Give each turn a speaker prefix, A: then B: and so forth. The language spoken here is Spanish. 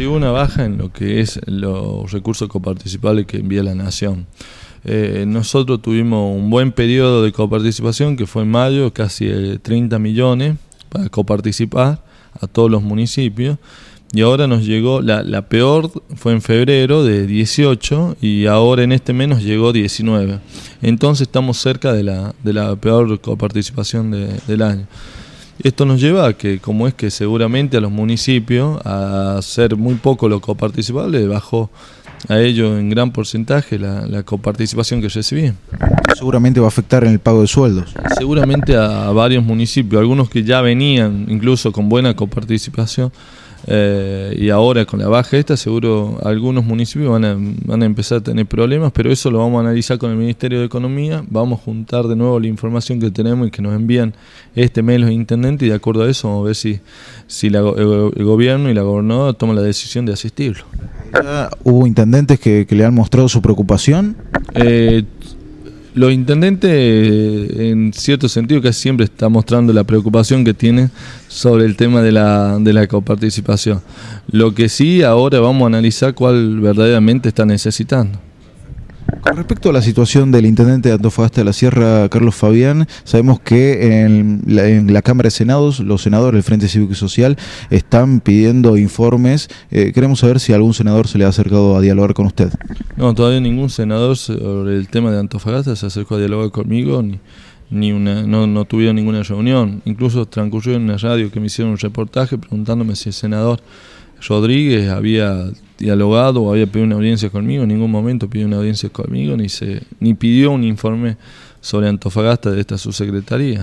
A: Sí, una baja en lo que es los recursos coparticipables que envía la Nación. Eh, nosotros tuvimos un buen periodo de coparticipación que fue en mayo, casi 30 eh, millones para coparticipar a todos los municipios. Y ahora nos llegó, la, peor fue en febrero de 18 y ahora en este menos llegó 19. Entonces estamos cerca de la, de la peor coparticipación del año. Esto nos lleva a que, como es que seguramente a los municipios, a ser muy poco los coparticipable, bajó a ellos en gran porcentaje la, coparticipación
B: que recibían. Seguramente va a afectar en el pago de sueldos.
A: Seguramente a varios municipios, algunos que ya venían incluso con buena coparticipación, eh, y ahora con la baja esta seguro algunos municipios van a, van a empezar a tener problemas, pero eso lo vamos a analizar con el Ministerio de Economía, vamos a juntar de nuevo la información que tenemos y que nos envían este mes los intendentes y de acuerdo a eso vamos a ver si, si el, gobierno y la gobernadora toman la decisión de asistirlo.
B: ¿Hubo intendentes que, le han mostrado su preocupación?
A: Eh, los intendentes, eh, en cierto sentido, casi siempre está mostrando la preocupación que tiene sobre el tema de la, de la coparticipación. Lo que sí, ahora vamos a analizar cuál verdaderamente está necesitando.
B: Con respecto a la situación del intendente de Antofagasta de la Sierra, Carlos Fabián, sabemos que en la, Cámara de Senados, los senadores del Frente Cívico y Social están pidiendo informes. Eh, queremos saber si algún senador se le ha acercado a dialogar con usted.
A: No, todavía ningún senador sobre el tema de Antofagasta se acercó a dialogar conmigo, ni, una, no, no tuvieron ninguna reunión. Incluso transcurrió en la radio que me hicieron un reportaje preguntándome si el senador Rodríguez había dialogado o había pedido una audiencia conmigo, en ningún momento pidió una audiencia conmigo, ni, se, ni pidió un informe sobre Antofagasta de esta subsecretaría.